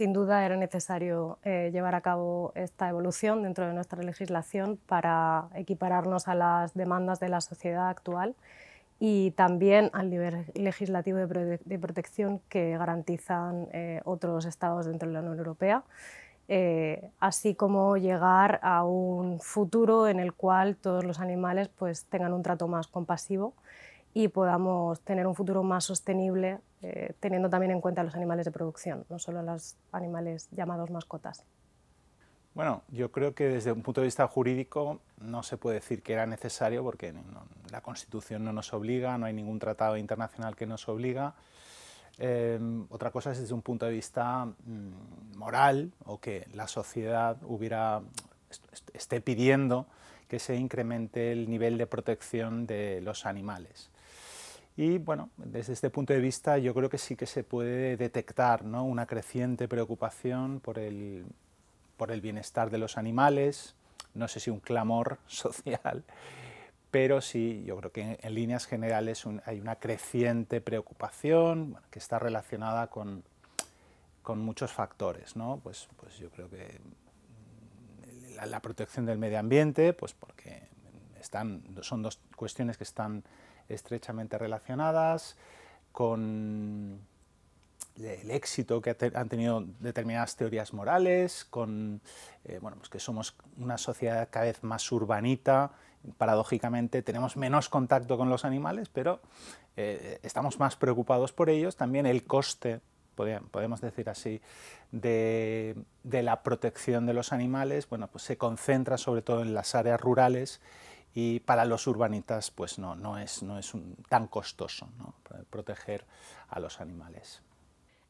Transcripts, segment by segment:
sin duda era necesario eh, llevar a cabo esta evolución dentro de nuestra legislación para equipararnos a las demandas de la sociedad actual y también al nivel legislativo de, protección que garantizan eh, otros estados dentro de la Unión Europea, eh, así como llegar a un futuro en el cual todos los animales pues, tengan un trato más compasivo y podamos tener un futuro más sostenible eh, teniendo también en cuenta los animales de producción, no solo los animales llamados mascotas. Bueno, yo creo que desde un punto de vista jurídico no se puede decir que era necesario porque la Constitución no nos obliga, no hay ningún tratado internacional que nos obliga. Em, otra cosa es desde un punto de vista mm, moral o que la sociedad hubiera esté pidiendo que se incremente el nivel de protección de los animales. Y bueno, desde este punto de vista yo creo que sí que se puede detectar una creciente preocupación por el, por el bienestar de los animales, no sé si un clamor social, pero sí, yo creo que en, líneas generales hay una creciente preocupación que está relacionada con, muchos factores, ¿no? Pues, pues yo creo que la, protección del medio ambiente, pues porque están, son dos cuestiones que están estrechamente relacionadas, con el éxito que han tenido determinadas teorías morales, con eh, pues que somos una sociedad cada vez más urbanita, paradójicamente tenemos menos contacto con los animales, pero eh, estamos más preocupados por ellos, también el coste, podemos decir así, de, la protección de los animales, bueno, pues se concentra sobre todo en las áreas rurales y para los urbanitas pues no, no es, tan costoso proteger a los animales.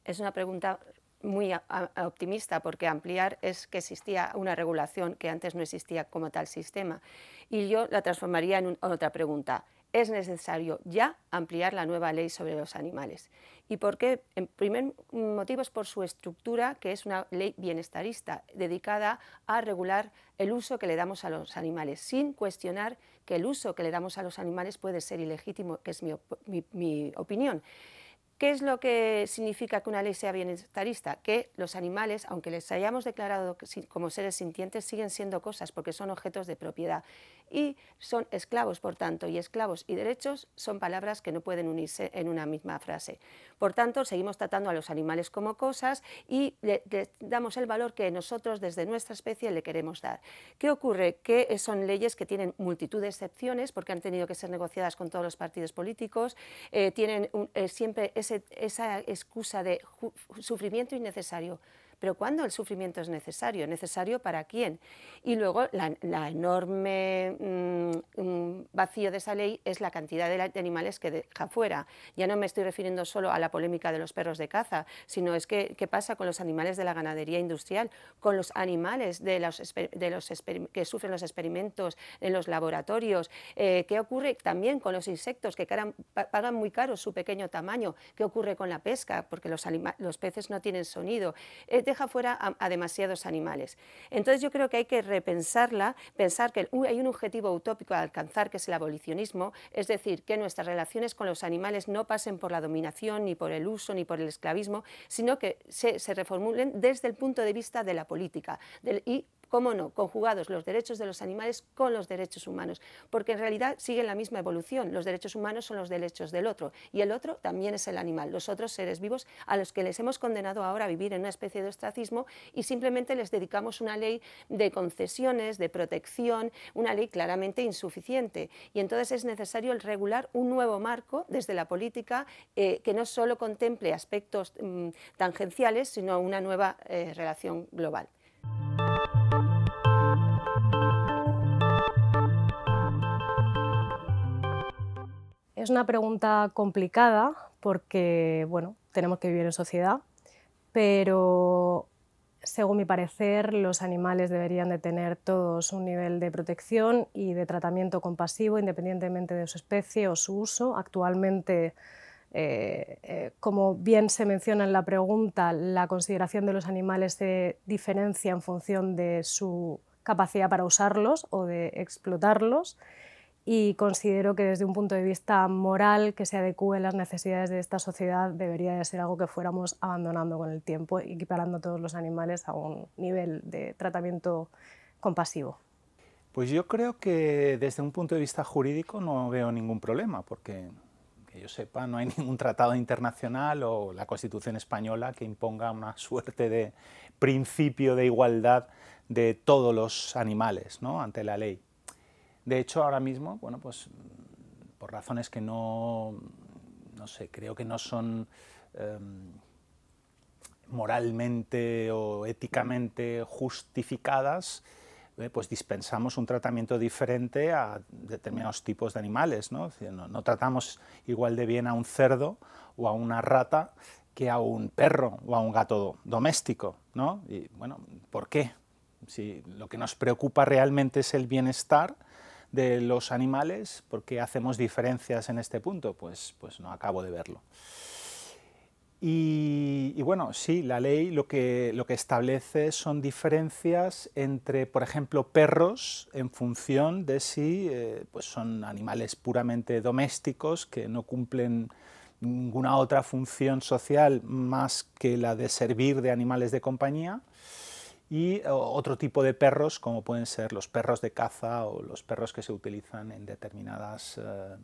Es una pregunta muy optimista porque ampliar es que existía una regulación que antes no existía como tal sistema. Y yo la transformaría en otra pregunta es necesario ya ampliar la nueva ley sobre los animales. ¿Y por qué? En primer motivo es por su estructura, que es una ley bienestarista, dedicada a regular el uso que le damos a los animales, sin cuestionar que el uso que le damos a los animales puede ser ilegítimo, que es mi, mi opinión. ¿Qué es lo que significa que una ley sea bienestarista? Que los animales, aunque les hayamos declarado como seres sintientes, siguen siendo cosas porque son objetos de propiedad y son esclavos, por tanto, y esclavos y derechos son palabras que no pueden unirse en una misma frase. Por tanto, seguimos tratando a los animales como cosas y le, damos el valor que nosotros desde nuestra especie le queremos dar. ¿Qué ocurre? Que son leyes que tienen multitud de excepciones porque han tenido que ser negociadas con todos los partidos políticos, eh, tienen eh, siempre ese esa excusa de sufrimiento innecesario pero ¿cuándo el sufrimiento es necesario? ¿Necesario para quién? Y luego la, enorme mm, mm, vacío de esa ley es la cantidad de, animales que deja fuera. Ya no me estoy refiriendo solo a la polémica de los perros de caza, sino es que qué pasa con los animales de la ganadería industrial, con los animales de los, que sufren los experimentos en los laboratorios, eh, qué ocurre también con los insectos que pagan muy caro su pequeño tamaño, qué ocurre con la pesca, porque los, peces no tienen sonido. Eh, deja fuera a, demasiados animales. Entonces yo creo que hay que repensarla, pensar que hay un objetivo utópico a alcanzar, que es el abolicionismo, es decir, que nuestras relaciones con los animales no pasen por la dominación, ni por el uso, ni por el esclavismo, sino que se, reformulen desde el punto de vista de la política del, cómo no, conjugados los derechos de los animales con los derechos humanos, porque en realidad siguen la misma evolución, los derechos humanos son los derechos del otro y el otro también es el animal, los otros seres vivos a los que les hemos condenado ahora a vivir en una especie de ostracismo y simplemente les dedicamos una ley de concesiones, de protección, una ley claramente insuficiente y entonces es necesario regular un nuevo marco desde la política eh, que no solo contemple aspectos mm, tangenciales, sino una nueva eh, relación global. Es una pregunta complicada porque, bueno, tenemos que vivir en sociedad, pero según mi parecer, los animales deberían de tener todos un nivel de protección y de tratamiento compasivo, independientemente de su especie o su uso. Actualmente, eh, eh, como bien se menciona en la pregunta, la consideración de los animales se diferencia en función de su capacidad para usarlos o de explotarlos y considero que desde un punto de vista moral que se a las necesidades de esta sociedad debería de ser algo que fuéramos abandonando con el tiempo, equiparando a todos los animales a un nivel de tratamiento compasivo. Pues yo creo que desde un punto de vista jurídico no veo ningún problema, porque que yo sepa no hay ningún tratado internacional o la Constitución española que imponga una suerte de principio de igualdad de todos los animales ante la ley. De hecho, ahora mismo, bueno, pues por razones que no, sé, creo que no son em, moralmente o éticamente justificadas, eh, pues dispensamos un tratamiento diferente a determinados tipos de animales, ¿no? tratamos igual de bien a un cerdo o a una rata que a un perro o a un gato doméstico, Y bueno, ¿por qué? Si lo que nos preocupa realmente es el bienestar, de los animales, ¿por qué hacemos diferencias en este punto? Pues, pues no acabo de verlo. Y, bueno, sí, la ley lo que, establece son diferencias entre, por ejemplo, perros en función de si eh, pues son animales puramente domésticos que no cumplen ninguna otra función social más que la de servir de animales de compañía y otro tipo de perros como pueden ser los perros de caza o los perros que se utilizan en determinadas eh,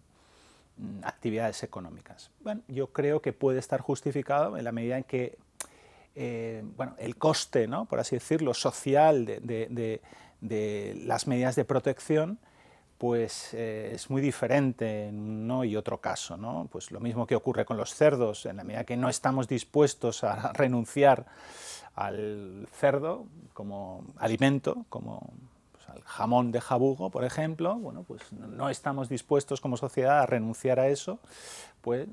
actividades económicas. Bueno, yo creo que puede estar justificado en la medida en que eh, bueno, el coste, por así decirlo, social de, de, de, las medidas de protección pues eh, es muy diferente en uno y otro caso. Pues lo mismo que ocurre con los cerdos, en la medida que no estamos dispuestos a renunciar al cerdo como alimento, como pues, al jamón de jabugo, por ejemplo, pues no estamos dispuestos como sociedad a renunciar a eso, pues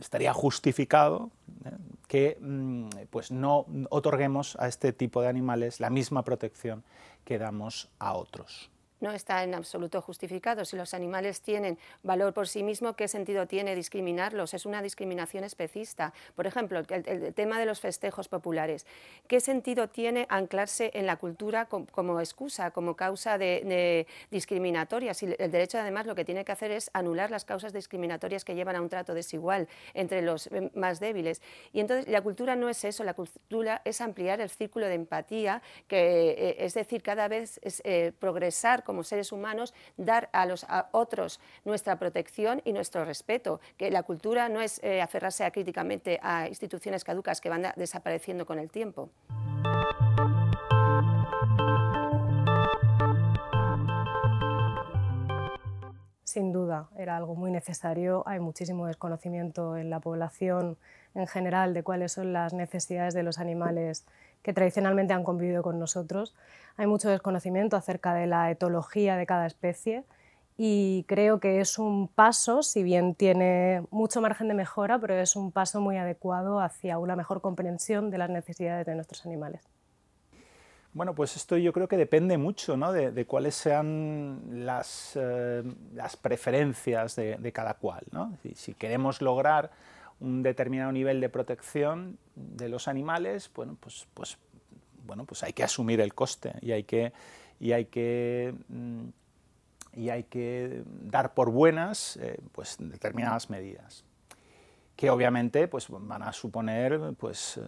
estaría justificado ¿eh? que mm, pues, no otorguemos a este tipo de animales la misma protección que damos a otros no está en absoluto justificado. Si los animales tienen valor por sí mismo ¿qué sentido tiene discriminarlos? Es una discriminación especista. Por ejemplo, el, tema de los festejos populares. ¿Qué sentido tiene anclarse en la cultura como excusa, como causa de, discriminatoria? Si el derecho, además, lo que tiene que hacer es anular las causas discriminatorias que llevan a un trato desigual entre los eh, más débiles. Y entonces la cultura no es eso, la cultura es ampliar el círculo de empatía, que, eh, es decir, cada vez es, eh, progresar como seres humanos, dar a los otros nuestra protección y nuestro respeto, que la cultura no es eh, aferrarse a, críticamente a instituciones caducas que van desapareciendo con el tiempo. Sin duda, era algo muy necesario. Hay muchísimo desconocimiento en la población en general de cuáles son las necesidades de los animales que tradicionalmente han convivido con nosotros. Hay mucho desconocimiento acerca de la etología de cada especie y creo que es un paso, si bien tiene mucho margen de mejora, pero es un paso muy adecuado hacia una mejor comprensión de las necesidades de nuestros animales. Bueno, pues esto yo creo que depende mucho de, cuáles sean las, eh, preferencias de, cada cual. Si, queremos lograr un determinado nivel de protección de los animales, bueno, pues, pues pues hay que asumir el coste y hay que, mm, dar por buenas eh, pues, determinadas medidas que obviamente pues, van a suponer, eh, pues,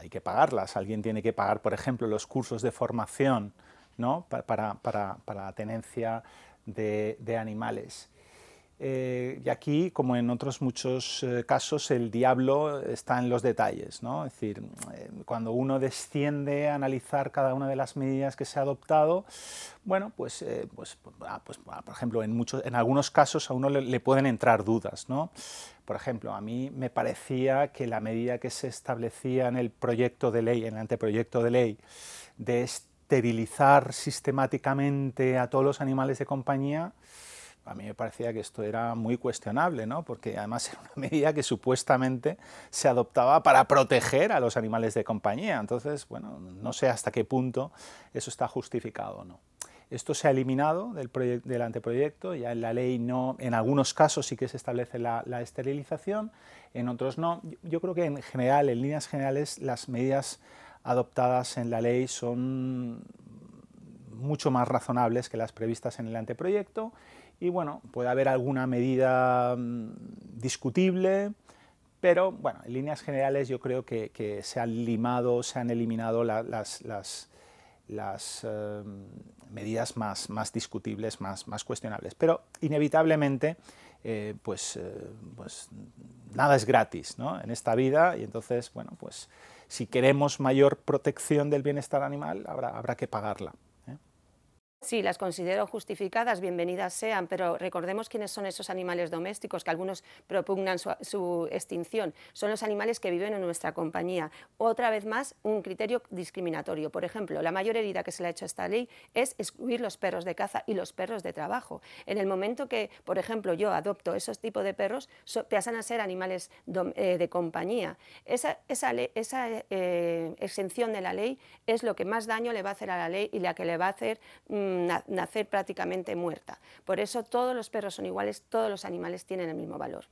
hay que pagarlas. Alguien tiene que pagar, por ejemplo, los cursos de formación para, la tenencia de animales. Eh, y aquí, como en otros muchos eh, casos, el diablo está en los detalles. Es decir, eh, cuando uno desciende a analizar cada una de las medidas que se ha adoptado, bueno, pues, pues, ah, pues ah, por ejemplo, en, algunos casos a uno le, pueden entrar dudas. Por ejemplo, a mí me parecía que la medida que se establecía en el proyecto de ley, en el anteproyecto de ley, de esterilizar sistemáticamente a todos los animales de compañía, a mí me parecía que esto era muy cuestionable, ¿no? porque además era una medida que supuestamente se adoptaba para proteger a los animales de compañía. Entonces, bueno, no sé hasta qué punto eso está justificado o no. Esto se ha eliminado del, anteproyecto, ya en la ley no, en algunos casos sí que se establece la, esterilización, en otros no. Yo, yo creo que en general, en líneas generales, las medidas adoptadas en la ley son mucho más razonables que las previstas en el anteproyecto y bueno, puede haber alguna medida mm, discutible, pero bueno, en líneas generales yo creo que, se han limado, se han eliminado las, las, em, medidas más, más discutibles, más, más cuestionables. Pero inevitablemente, eh, pues, eh, pues nada es gratis ¿no? en esta vida y entonces, bueno, pues si queremos mayor protección del bienestar animal, habrá que pagarla. Sí, las considero justificadas, bienvenidas sean, pero recordemos quiénes son esos animales domésticos que algunos propugnan su, extinción. Son los animales que viven en nuestra compañía. Otra vez más, un criterio discriminatorio. Por ejemplo, la mayor herida que se le ha hecho a esta ley es excluir los perros de caza y los perros de trabajo. En el momento que, por ejemplo, yo adopto esos tipos de perros, pasan a ser animales eh, de compañía. Esa, esa eh, exención de la ley es lo que más daño le va a hacer a la ley y la que le va a hacer... Mm, nacer prácticamente muerta. Por eso todos los perros son iguales, todos los animales tienen el mismo valor.